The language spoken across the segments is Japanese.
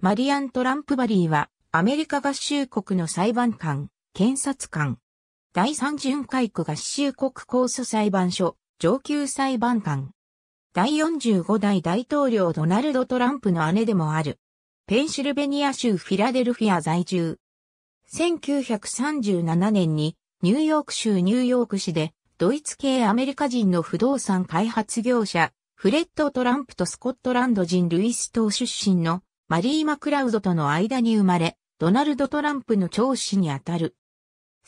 マリアン・トランプバリーは、アメリカ合衆国の裁判官、検察官、第三巡回区合衆国控訴裁判所、上級裁判官、第45代大統領ドナルド・トランプの姉でもある、ペンシルベニア州フィラデルフィア在住。1937年にニューヨーク州ニューヨーク市でドイツ系アメリカ人の不動産開発業者フレッド・トランプとスコットランド人ルイス島出身のマリー・マクラウドとの間に生まれ、ドナルド・トランプの長子にあたる。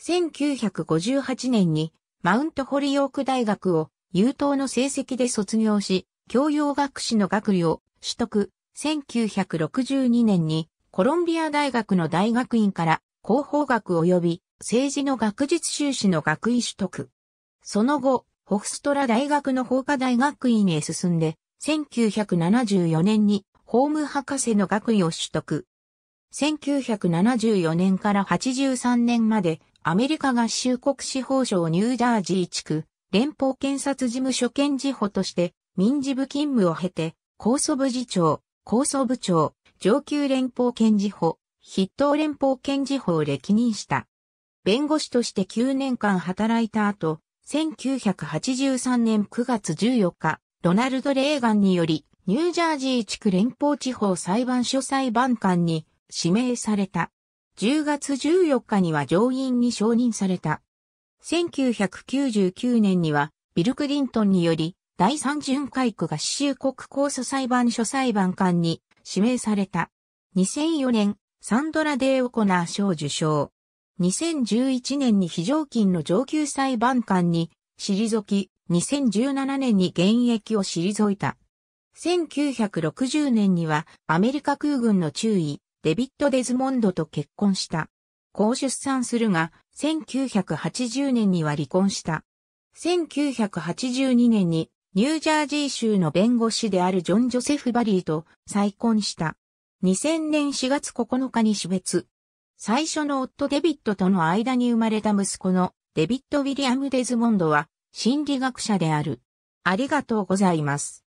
1958年にマウントホリヨーク大学を優等の成績で卒業し、教養学士の学位を取得。1962年にコロンビア大学の大学院から広報学及び政治の学術修士の学位取得。その後、ホフストラ大学の法科大学院へ進んで、1974年に法務博士の学位を取得。1974年から83年までアメリカ合衆国司法省ニュージャージー地区連邦検察事務所検事補として民事部勤務を経て高訴部次長、高訴部長、上級連邦検事補、筆頭連邦検事補を歴任した。弁護士として9年間働いた後、1983年9月14日、ロナルド・レーガンによりニュージャージー地区連邦地方裁判所裁判官に指名された。10月14日には上院に承認された。1999年にはビル・クリントンにより第三巡回区が市衆国控訴裁判所裁判官に指名された。2004年、サンドラ・デー・オコナー賞受賞。2011年に非常勤の上級裁判官に退き、2017年に現役を退いた。1960年にはアメリカ空軍の中尉、デビッド・デズモンドと結婚した。こう出産するが、1980年には離婚した。1982年にニュージャージー州の弁護士であるジョン・ジョセフ・バリーと再婚した。2000年4月9日に死別。最初の夫デビットとの間に生まれた息子のデビット・ウィリアム・デズモンドは心理学者である。ありがとうございます。